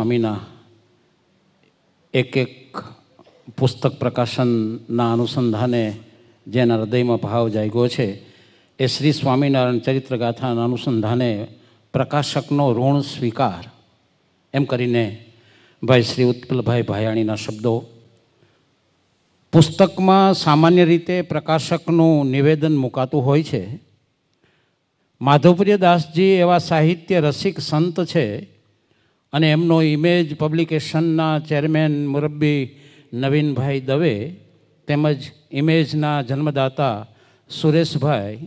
સ્વામીના એક એક પુસ્તક પ્રકાશનના અનુસંધાને જેના હૃદયમાં ભાવ જાગ્યો છે એ શ્રી સ્વામિનારાયણ ચરિત્ર ગાથાના અનુસંધાને પ્રકાશકનો ઋણ સ્વીકાર એમ કરીને ભાઈ શ્રી ઉત્પલભાઈ ભાયાણીના શબ્દો પુસ્તકમાં સામાન્ય રીતે પ્રકાશકનું નિવેદન મુકાતું હોય છે માધવપ્રિય દાસજી એવા સાહિત્ય રસિક સંત છે અને એમનો ઇમેજ પબ્લિકેશનના ચેરમેન મુરબ્બી નવીનભાઈ દવે તેમજ ઇમેજના જન્મદાતા સુરેશભાઈ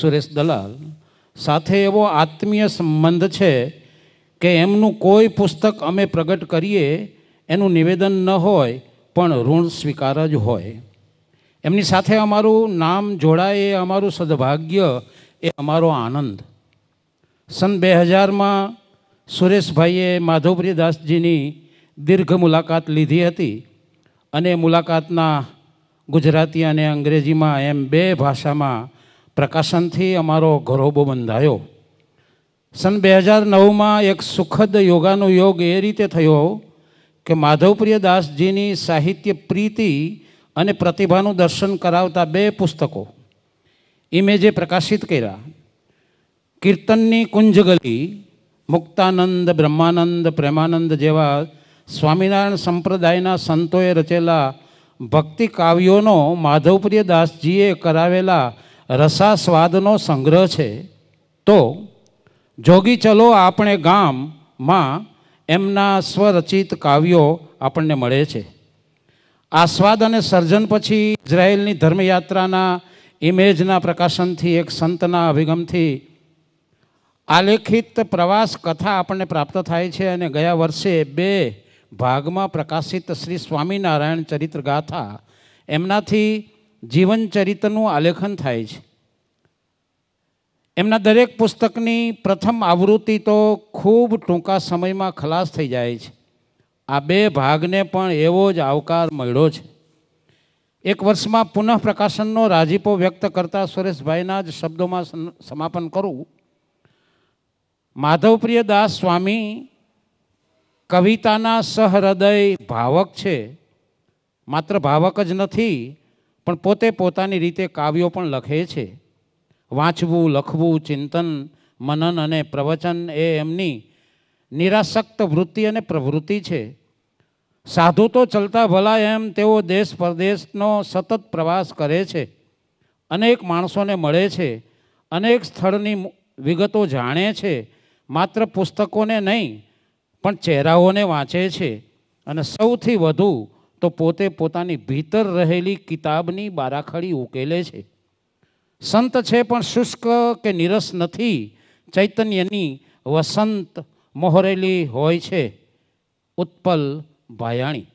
સુરેશ દલાલ સાથે એવો આત્મીય સંબંધ છે કે એમનું કોઈ પુસ્તક અમે પ્રગટ કરીએ એનું નિવેદન ન હોય પણ ઋણ સ્વીકાર જ હોય એમની સાથે અમારું નામ જોડાય એ અમારું સદભાગ્ય એ અમારો આનંદ સન બે હજારમાં સુરેશભાઈએ માધવપ્રિય દીર્ઘ મુલાકાત લીધી હતી અને મુલાકાતના ગુજરાતી અને અંગ્રેજીમાં એમ બે ભાષામાં પ્રકાશનથી અમારો ઘરોબો બંધાયો સન બે હજાર નવમાં એક સુખદ યોગાનો યોગ એ રીતે થયો કે માધવપ્રિય દાસજીની સાહિત્ય પ્રીતિ અને પ્રતિભાનું દર્શન કરાવતા બે પુસ્તકો ઇમેજે પ્રકાશિત કર્યા કીર્તનની કુંજગલી મુક્તાનંદ બ્રહ્માનંદ પ્રેમાનંદ જેવા સ્વામિનારાયણ સંપ્રદાયના સંતોએ રચેલા ભક્તિ કાવ્યોનો માધવપ્રિય દાસજીએ કરાવેલા રસાસ્વાદનો સંગ્રહ છે તો જોગી ચલો આપણે ગામમાં એમના સ્વરચિત કાવ્યો આપણને મળે છે આસ્વાદ અને સર્જન પછી ઇઝરાયેલની ધર્મયાત્રાના ઇમેજના પ્રકાશનથી એક સંતના અભિગમથી આલેખિત પ્રવાસ કથા આપણને પ્રાપ્ત થાય છે અને ગયા વર્ષે બે ભાગમાં પ્રકાશિત શ્રી સ્વામિનારાયણ ચરિત્ર ગાથા એમનાથી જીવનચરિતનું આલેખન થાય છે એમના દરેક પુસ્તકની પ્રથમ આવૃત્તિ તો ખૂબ ટૂંકા સમયમાં ખલાસ થઈ જાય છે આ બે ભાગને પણ એવો જ આવકાર મળ્યો છે એક વર્ષમાં પુનઃ પ્રકાશનનો રાજીપો વ્યક્ત કરતા સુરેશભાઈના જ શબ્દોમાં સમાપન કરું માધવપ્રિય દાસ સ્વામી કવિતાના સહૃદય ભાવક છે માત્ર ભાવક જ નથી પણ પોતે પોતાની રીતે કાવ્યો પણ લખે છે વાંચવું લખવું ચિંતન મનન અને પ્રવચન એ એમની નિરાસક્ત વૃત્તિ અને પ્રવૃત્તિ છે સાધુ તો ચલતા ભલા એમ તેઓ દેશ પરદેશનો સતત પ્રવાસ કરે છે અનેક માણસોને મળે છે અનેક સ્થળની વિગતો જાણે છે માત્ર પુસ્તકોને નહીં પણ ચહેરાઓને વાંચે છે અને સૌથી વધુ તો પોતે પોતાની ભીતર રહેલી કિતાબની બારાખડી ઉકેલે છે સંત છે પણ શુષ્ક કે નિરસ નથી ચૈતન્યની વસંત મોહરેલી હોય છે ઉત્પલ ભાયાણી